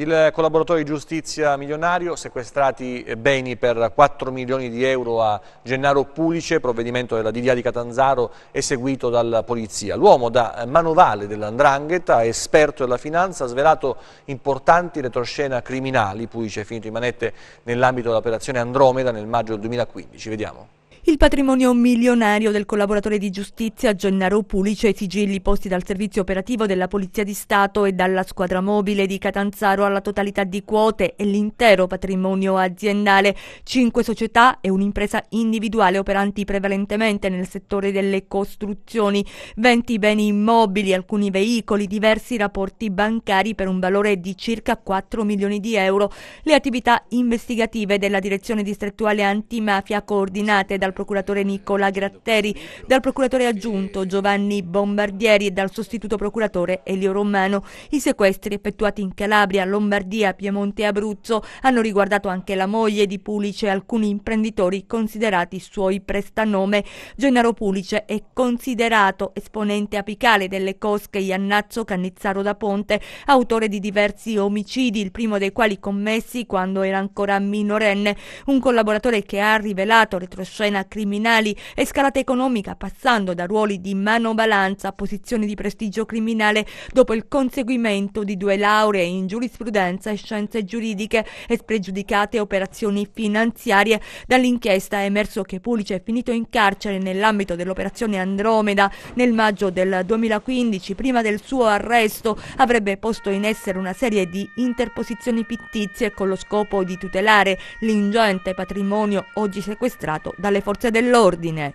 Il collaboratore di giustizia milionario, sequestrati eh, beni per 4 milioni di euro a Gennaro Pulice, provvedimento della DDA di Catanzaro, eseguito dalla polizia. L'uomo da manovale dell'Andrangheta, esperto della finanza, ha svelato importanti retroscena criminali. Pulice è finito in manette nell'ambito dell'operazione Andromeda nel maggio del 2015. Vediamo. Il patrimonio milionario del collaboratore di giustizia Gennaro Pulice e i sigilli posti dal servizio operativo della Polizia di Stato e dalla squadra mobile di Catanzaro alla totalità di quote e l'intero patrimonio aziendale, cinque società e un'impresa individuale operanti prevalentemente nel settore delle costruzioni, 20 beni immobili, alcuni veicoli, diversi rapporti bancari per un valore di circa 4 milioni di euro. Le attività investigative della Direzione distrettuale antimafia coordinate dal dal procuratore Nicola Gratteri, dal procuratore aggiunto Giovanni Bombardieri e dal sostituto procuratore Elio Romano. I sequestri effettuati in Calabria, Lombardia, Piemonte e Abruzzo hanno riguardato anche la moglie di Pulice e alcuni imprenditori considerati suoi prestanome. Gennaro Pulice è considerato esponente apicale delle cosche Iannazzo Cannizzaro da Ponte, autore di diversi omicidi, il primo dei quali commessi quando era ancora minorenne. Un collaboratore che ha rivelato retroscena a criminali e scalata economica, passando da ruoli di manovalanza a posizioni di prestigio criminale dopo il conseguimento di due lauree in giurisprudenza e scienze giuridiche e spregiudicate operazioni finanziarie. Dall'inchiesta è emerso che Pulice è finito in carcere nell'ambito dell'operazione Andromeda nel maggio del 2015. Prima del suo arresto avrebbe posto in essere una serie di interposizioni fittizie con lo scopo di tutelare l'ingente patrimonio oggi sequestrato dalle forze forze dell'ordine